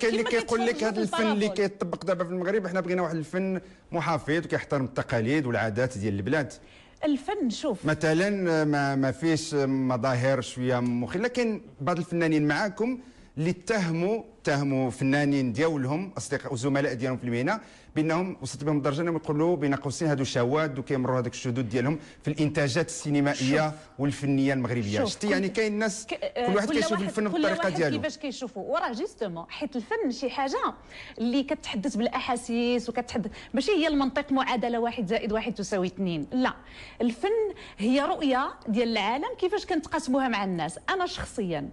كاين اللي كيقول لك هذا الفن اللي كيطبق دابا في المغرب حنا بغينا واحد الفن محافظ وكيحترم التقاليد والعادات ديال البلاد الفن شوف مثلا ما, ما فيش مظاهر شويه مخله كاين بعض الفنانين معاكم اللي اتهموا اتهموا فنانين ديالهم اصدقاء وزملاء ديالهم في المهنه بانهم وصلت بهم الدرجه انهم يقولوا بين قوسين هادو شواذ وكيمروا هذاك الشذوذ ديالهم في الانتاجات السينمائيه والفنيه المغربيه شفتي يعني كاين الناس ك... كل واحد كيشوف الفن بالطريقه ديالو كيفاش كيشوفوا وراه جيستومون حيت الفن شي حاجه اللي كتحدث بالاحاسيس وكتحدث ماشي هي المنطق معادله واحد زائد واحد تساوي اثنين لا الفن هي رؤيه ديال العالم كيفاش كنتقاسموها مع الناس انا شخصيا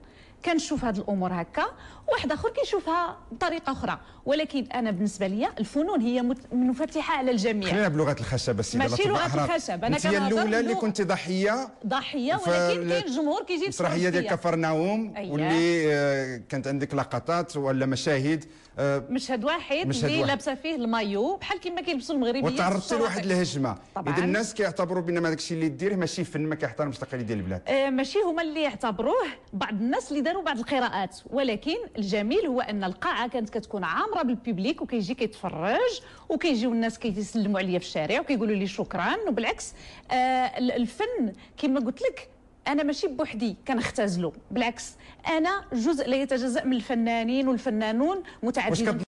كنشوف هاد الامور هكا واحد اخر كيشوفها بطريقه اخرى ولكن انا بالنسبه لي الفنون هي منفتحه على الجميع خلينا بلغه الخشب السيده ماشي لغه الخشب انا كنهضر الاولى اللي كنت ضحيه ضحيه ولكن كاين جمهور كيجي المسرحيه ديال كفرناوم أيه. واللي آه، كانت عندك لقطات ولا مشاهد آه، مشهد واحد مشهد اللي لابسه فيه المايو بحال كما كيلبسوا المغربيين وتعرضتي لواحد الهجمه اذا الناس كيعتبروا بان ما داكشي اللي ديريه ماشي فن ما كيحترمش التقاليد ديال البلاد آه، ماشي هما اللي يعتبروه بعض الناس اللي وداروا بعض القراءات ولكن الجميل هو ان القاعه كانت كتكون عامره بالبيبليك وكيجي كيتفرج وكيجيو الناس كيسلموا عليا في الشارع وكيقولوا لي شكرا وبالعكس آه الفن كما قلت لك انا ماشي بوحدي كنختزلو بالعكس انا جزء لا يتجزا من الفنانين والفنانون متعددين